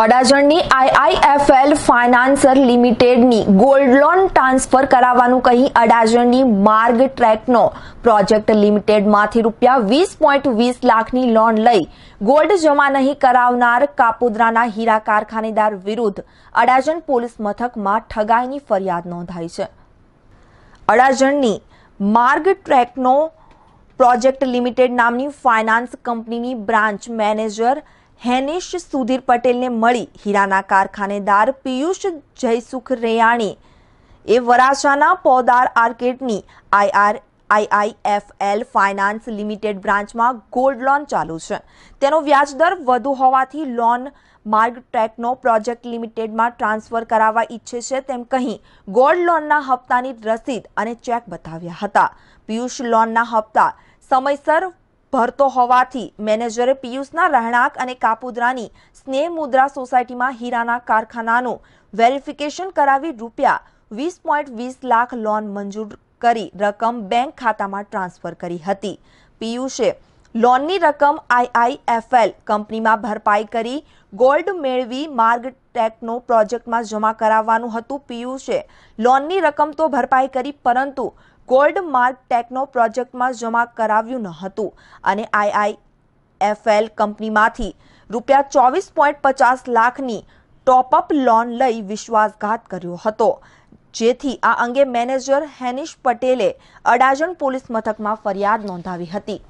અડાજણની IIFL financer લિમિટેડની gold loan transfer કરાવવાનું કહી અડાજણની માર્ગ ટ્રેકનો પ્રોજેક્ટ લિમિટેડમાંથી રૂપિયા વીસ પોઈન્ટ વીસ લાખની લોન લઈ ગોલ્ડ જમા નહીં કરાવનાર કાપુદ્રાના હીરા કારખાનેદાર વિરુદ્ધ અડાજણ પોલીસ મથકમાં ઠગાઈની ફરિયાદ નોંધાઈ છે અડાજણની માર્ગ ટ્રેકનો પ્રોજેક્ટ લિમિટેડ નામની ફાઇનાન્સ કંપનીની બ્રાન્ચ મેનેજર હેનિશ સુધીર પટેલને મળી હીરાના કારખાનેદાર પિયુષ જયસુખ રેયાણી એ વરાછાના પોદાર આર્કેટની આઈઆર આઈઆઈએફએલ ફાઇનાન્સ લિમિટેડ બ્રાન્ચમાં ગોલ્ડ લોન ચાલુ છે તેનો વ્યાજદર વધુ હોવાથી લોન માર્ગ ટ્રેકનો પ્રોજેક્ટ લિમિટેડમાં ટ્રાન્સફર કરાવવા ઈચ્છે છે તેમ કહી ગોલ્ડ લોનના હપ્તાની રસીદ અને ચેક બતાવ્યા હતા પિયુષ લોનના હપ્તા સમયસર ભરતો હોવાથી મેનેજરે પિયુષના રહેણાંક અને કાપુદ્રાની સ્નેહ મુદ્રા સોસાયટીમાં હીરાના કારખાનાનું વેરિફિકેશન કરાવી રૂપિયા વીસ પોઈન્ટ વીસ લાખ લોન મંજૂર કરી રકમ બેંક ખાતામાં ટ્રાન્સફર કરી હતી પિયુષે લોનની રકમ આઈઆઈએફએલ કંપનીમાં ભરપાઈ કરી ગોલ્ડ મેળવી માર્ગ ટેકનો પ્રોજેક્ટમાં જમા કરાવવાનું હતું પિયુષે લોનની રકમ તો ભરપાઈ કરી પરંતુ ગોલ્ડ માર્ગ ટેકનો પ્રોજેક્ટમાં જમા કરાવ્યું ન હતું અને આઈઆઈએફએલ કંપનીમાંથી રૂપિયા ચોવીસ પોઈન્ટ પચાસ લાખની ટોપઅપ લોન લઈ વિશ્વાસઘાત કર્યો હતો જેથી આ અંગે મેનેજર હેનિશ પટેલે અડાજણ પોલીસ મથકમાં ફરિયાદ નોંધાવી હતી